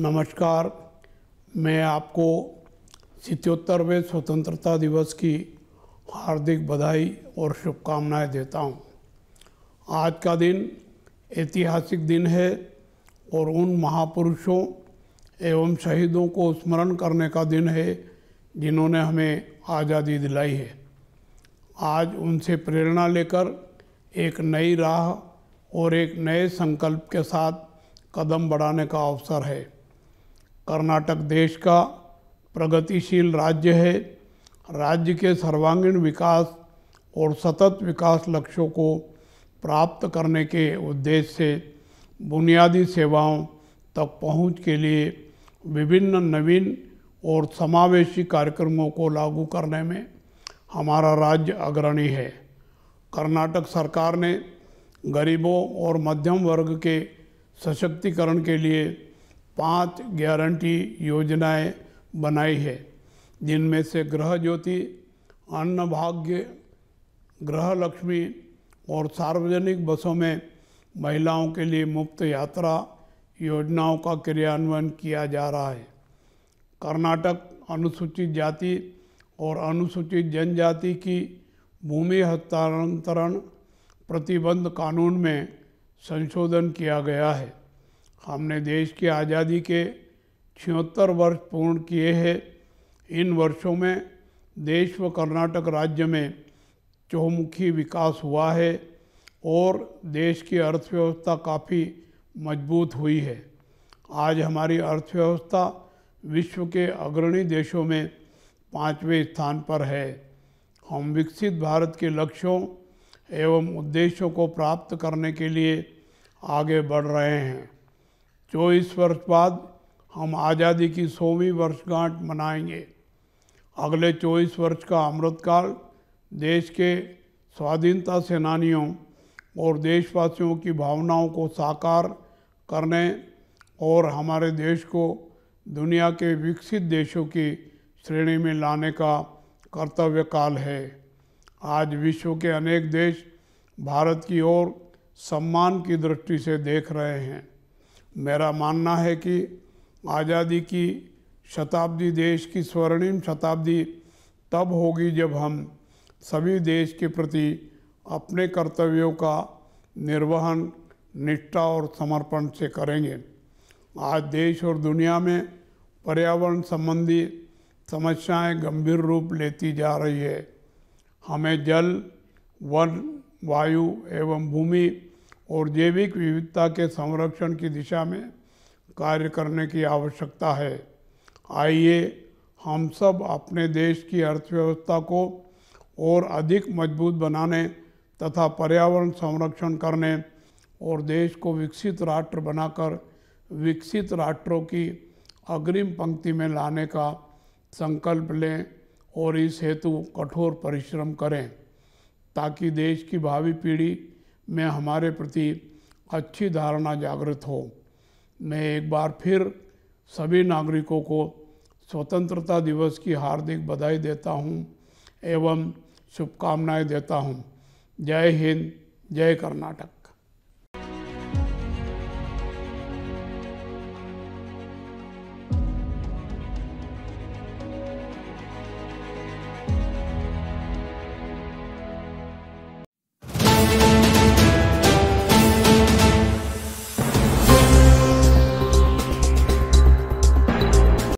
नमस्कार मैं आपको सितोत्तरवें स्वतंत्रता दिवस की हार्दिक बधाई और शुभकामनाएं देता हूं। आज का दिन ऐतिहासिक दिन है और उन महापुरुषों एवं शहीदों को स्मरण करने का दिन है जिन्होंने हमें आज़ादी दिलाई है आज उनसे प्रेरणा लेकर एक नई राह और एक नए संकल्प के साथ कदम बढ़ाने का अवसर है कर्नाटक देश का प्रगतिशील राज्य है राज्य के सर्वांगीण विकास और सतत विकास लक्ष्यों को प्राप्त करने के उद्देश्य से बुनियादी सेवाओं तक पहुंच के लिए विभिन्न नवीन और समावेशी कार्यक्रमों को लागू करने में हमारा राज्य अग्रणी है कर्नाटक सरकार ने गरीबों और मध्यम वर्ग के सशक्तिकरण के लिए पांच गारंटी योजनाएं बनाई है जिनमें से गृह ज्योति अन्न भाग्य गृह लक्ष्मी और सार्वजनिक बसों में महिलाओं के लिए मुफ्त यात्रा योजनाओं का क्रियान्वयन किया जा रहा है कर्नाटक अनुसूचित जाति और अनुसूचित जनजाति की भूमि हस्तांतरण प्रतिबंध कानून में संशोधन किया गया है हमने देश की आज़ादी के छिहत्तर वर्ष पूर्ण किए हैं इन वर्षों में देश व कर्नाटक राज्य में चौमुखी विकास हुआ है और देश की अर्थव्यवस्था काफ़ी मजबूत हुई है आज हमारी अर्थव्यवस्था विश्व के अग्रणी देशों में पाँचवें स्थान पर है हम विकसित भारत के लक्ष्यों एवं उद्देश्यों को प्राप्त करने के लिए आगे बढ़ रहे हैं चौबीस वर्ष बाद हम आज़ादी की सौवीं वर्षगांठ मनाएंगे अगले चौबीस वर्ष का अमृतकाल देश के स्वाधीनता सेनानियों और देशवासियों की भावनाओं को साकार करने और हमारे देश को दुनिया के विकसित देशों की श्रेणी में लाने का कर्तव्य काल है आज विश्व के अनेक देश भारत की ओर सम्मान की दृष्टि से देख रहे हैं मेरा मानना है कि आज़ादी की शताब्दी देश की स्वर्णिम शताब्दी तब होगी जब हम सभी देश के प्रति अपने कर्तव्यों का निर्वहन निष्ठा और समर्पण से करेंगे आज देश और दुनिया में पर्यावरण संबंधी समस्याएं गंभीर रूप लेती जा रही है हमें जल वन वायु एवं भूमि और जैविक विविधता के संरक्षण की दिशा में कार्य करने की आवश्यकता है आइए हम सब अपने देश की अर्थव्यवस्था को और अधिक मजबूत बनाने तथा पर्यावरण संरक्षण करने और देश को विकसित राष्ट्र बनाकर विकसित राष्ट्रों की अग्रिम पंक्ति में लाने का संकल्प लें और इस हेतु कठोर परिश्रम करें ताकि देश की भावी पीढ़ी में हमारे प्रति अच्छी धारणा जागृत हो मैं एक बार फिर सभी नागरिकों को स्वतंत्रता दिवस की हार्दिक बधाई देता हूँ एवं शुभकामनाएं देता हूँ जय हिंद जय कर्नाटक